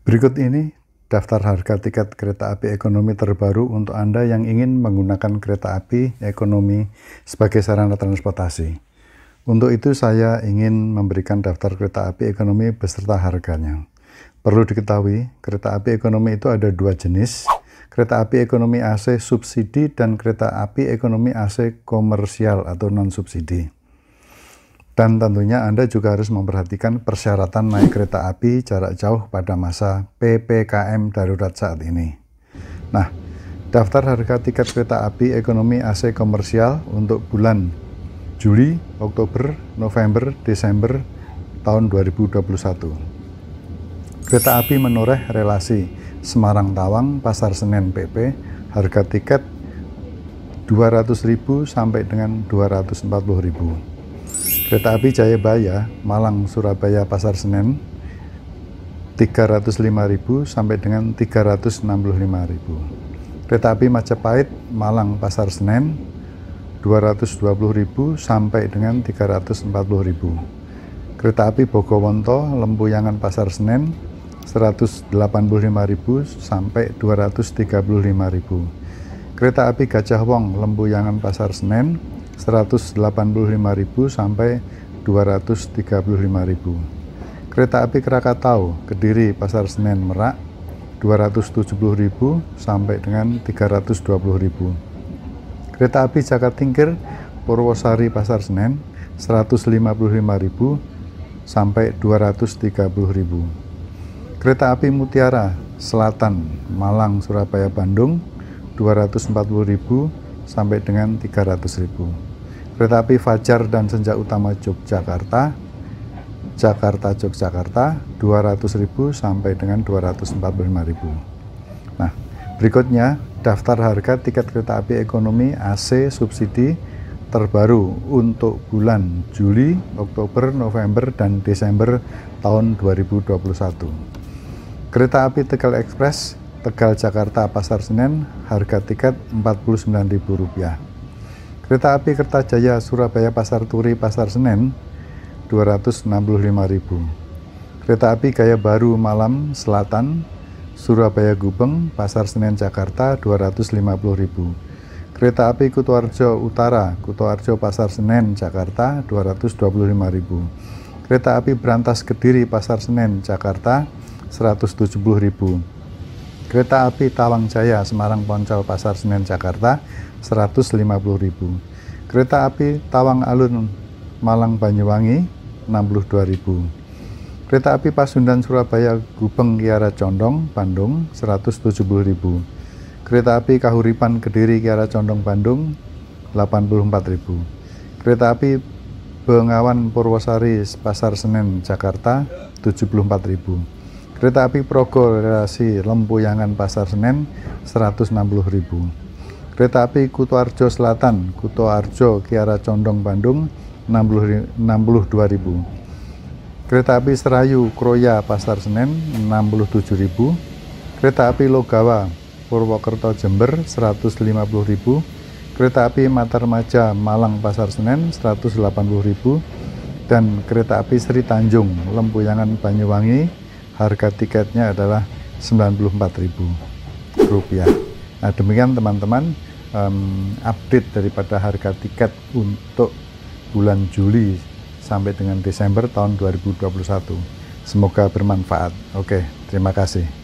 Berikut ini daftar harga tiket kereta api ekonomi terbaru untuk Anda yang ingin menggunakan kereta api ekonomi sebagai sarana transportasi. Untuk itu saya ingin memberikan daftar kereta api ekonomi beserta harganya. Perlu diketahui, kereta api ekonomi itu ada dua jenis, kereta api ekonomi AC subsidi dan kereta api ekonomi AC komersial atau non-subsidi. Dan tentunya Anda juga harus memperhatikan persyaratan naik kereta api jarak jauh pada masa PPKM darurat saat ini. Nah, daftar harga tiket kereta api ekonomi AC komersial untuk bulan Juli, Oktober, November, Desember tahun 2021. Kereta api menoreh relasi Semarang-Tawang, Pasar Senen PP, harga tiket 200.000 sampai dengan 240.000. Kereta api Jayabaya, Malang, Surabaya, Pasar Senen 305.000 sampai dengan 365.000. Kereta api Majapahit, Malang, Pasar Senen 220.000 sampai dengan 340.000. Kereta api Bogowonto, Lempuyangan, Pasar Senen 185.000 sampai 235.000. Kereta api Gajah Wong, Lempuyangan, Pasar Senen 185.000 sampai 235.000. Kereta api Krakatau, Kediri, Pasar Senen, Merak 270.000 sampai dengan 320.000. Kereta api Jakarta Tingkir, Purwosari, Pasar Senen 155.000 sampai 230.000. Kereta api Mutiara Selatan, Malang, Surabaya, Bandung 240.000 sampai dengan 300.000 kereta api Fajar dan Senja Utama Yogyakarta, Jakarta Yogyakarta 200.000 sampai dengan 245.000. Nah, berikutnya daftar harga tiket kereta api ekonomi AC subsidi terbaru untuk bulan Juli, Oktober, November dan Desember tahun 2021. Kereta api Tegal Express Tegal Jakarta Pasar Senen harga tiket Rp49.000 Kereta api Kertajaya Surabaya Pasar Turi Pasar Senen 265.000. Kereta api Gaya Baru Malam Selatan Surabaya Gubeng Pasar Senen Jakarta 250.000. Kereta api Kutoarjo Utara Kutoarjo Pasar Senen Jakarta 225.000. Kereta api Berantas Kediri Pasar Senen Jakarta 170.000 Kereta api Tawang Jaya Semarang Poncol Pasar Senen Jakarta 150.000. Kereta api Tawang Alun Malang Banyuwangi 62.000. Kereta api Pasundan Surabaya Gubeng Kiara Condong Bandung 170.000. Kereta api Kahuripan Kediri Kiara Condong Bandung 84.000. Kereta api Bengawan Purwosari Pasar Senen Jakarta 74.000 Kereta api Progo relasi Lempuyangan Pasar Senen 160.000. Kereta api Kutoarjo Selatan, Kutoarjo Kiara Condong Bandung 62.000. Kereta api Serayu Kroya Pasar Senen 67.000. Kereta api Logawa Purwokerto Jember 150.000 kereta api Matarmaja Malang Pasar Senen 180.000 dan kereta api Sri Tanjung Lempuyangan Banyuwangi harga tiketnya adalah 94.000 rupiah nah demikian teman-teman um, update daripada harga tiket untuk bulan Juli sampai dengan Desember tahun 2021 semoga bermanfaat oke terima kasih